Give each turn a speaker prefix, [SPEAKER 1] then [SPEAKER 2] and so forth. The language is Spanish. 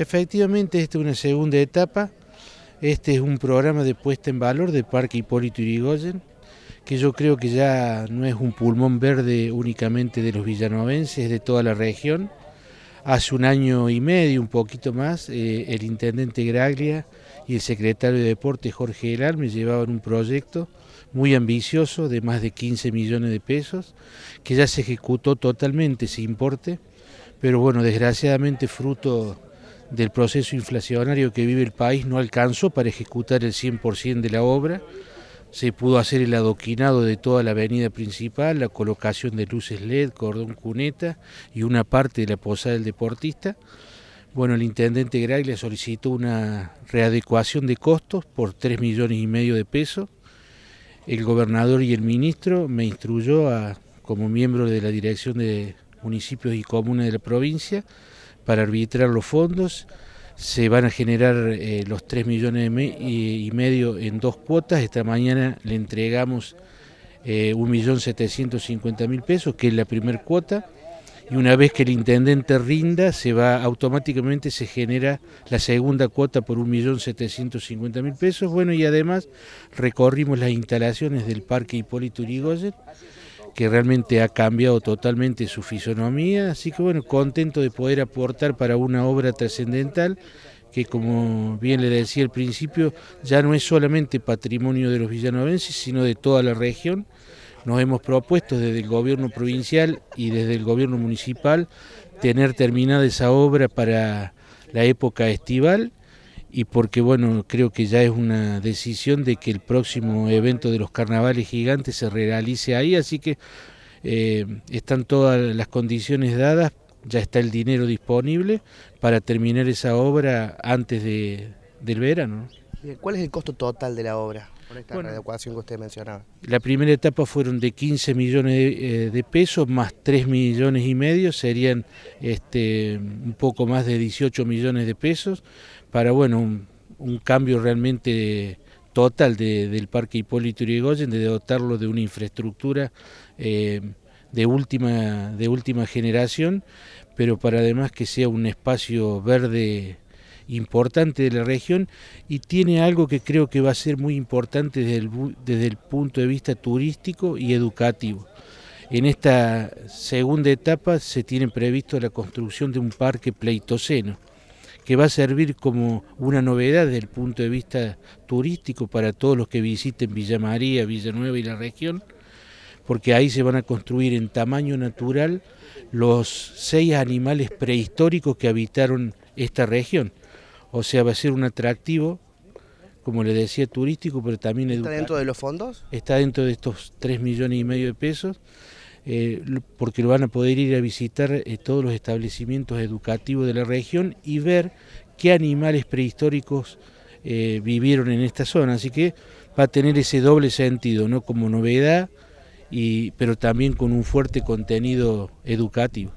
[SPEAKER 1] Efectivamente, esta es una segunda etapa. Este es un programa de puesta en valor del Parque Hipólito Yrigoyen, que yo creo que ya no es un pulmón verde únicamente de los villanovenses, es de toda la región. Hace un año y medio, un poquito más, eh, el intendente Graglia y el secretario de Deporte Jorge Elal me llevaban un proyecto muy ambicioso de más de 15 millones de pesos, que ya se ejecutó totalmente sin importe, pero bueno, desgraciadamente fruto del proceso inflacionario que vive el país no alcanzó para ejecutar el 100% de la obra. Se pudo hacer el adoquinado de toda la avenida principal, la colocación de luces LED, cordón cuneta y una parte de la posada del deportista. Bueno, el intendente le solicitó una readecuación de costos por 3 millones y medio de pesos. El gobernador y el ministro me instruyó a, como miembro de la dirección de municipios y comunas de la provincia para arbitrar los fondos. Se van a generar eh, los 3 millones y medio en dos cuotas. Esta mañana le entregamos 1.750.000 eh, pesos, que es la primera cuota. Y una vez que el intendente rinda, se va automáticamente se genera la segunda cuota por 1.750.000 pesos. Bueno, y además recorrimos las instalaciones del Parque Hipólito Urigoyen que realmente ha cambiado totalmente su fisonomía, así que bueno, contento de poder aportar para una obra trascendental que como bien le decía al principio, ya no es solamente patrimonio de los villanovenses, sino de toda la región. Nos hemos propuesto desde el gobierno provincial y desde el gobierno municipal tener terminada esa obra para la época estival y porque bueno, creo que ya es una decisión de que el próximo evento de los carnavales gigantes se realice ahí, así que eh, están todas las condiciones dadas, ya está el dinero disponible para terminar esa obra antes de, del verano. ¿Cuál es el costo total de la obra? que usted mencionaba. La primera etapa fueron de 15 millones eh, de, pesos, más 3 millones y medio, serían este, un poco más de 18 millones de pesos, para bueno, un, cambio realmente total del Parque Hipólito Yrigoyen, de dotarlo de una infraestructura eh, de, última, de última generación, pero para además que sea un espacio verde importante de la región y tiene algo que creo que va a ser muy importante desde el, punto de vista turístico y educativo. En esta segunda etapa se tiene previsto la construcción de un parque pleitoceno que va a servir como una novedad desde el punto de vista turístico para todos los que visiten Villa María, Villanueva y la región, porque ahí se van a construir en tamaño natural los seis animales prehistóricos que habitaron esta región. O sea, va a ser un atractivo, como le decía, turístico, pero también educativo. ¿Está dentro de los fondos? Está dentro de estos 3 millones y medio de pesos, eh, porque lo van a poder ir a visitar eh, todos los establecimientos educativos de la región y ver qué animales prehistóricos eh, vivieron en esta zona. Así que va a tener ese doble sentido, ¿no? Como novedad, y, pero también con un fuerte contenido educativo.